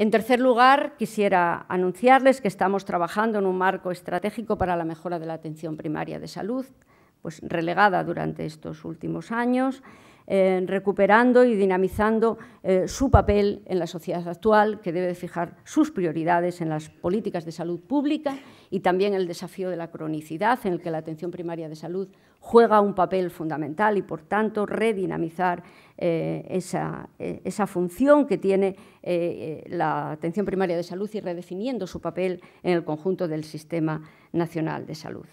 En tercer lugar, quisiera anunciarles que estamos trabajando en un marco estratégico para la mejora de la atención primaria de salud, pues, relegada durante estos últimos años, eh, recuperando y dinamizando eh, su papel en la sociedad actual, que debe fijar sus prioridades en las políticas de salud pública y también el desafío de la cronicidad, en el que la atención primaria de salud juega un papel fundamental y, por tanto, redinamizar eh, esa, función que tiene la atención primaria de salud y redefiniendo su papel en el conjunto del Sistema Nacional de Salud.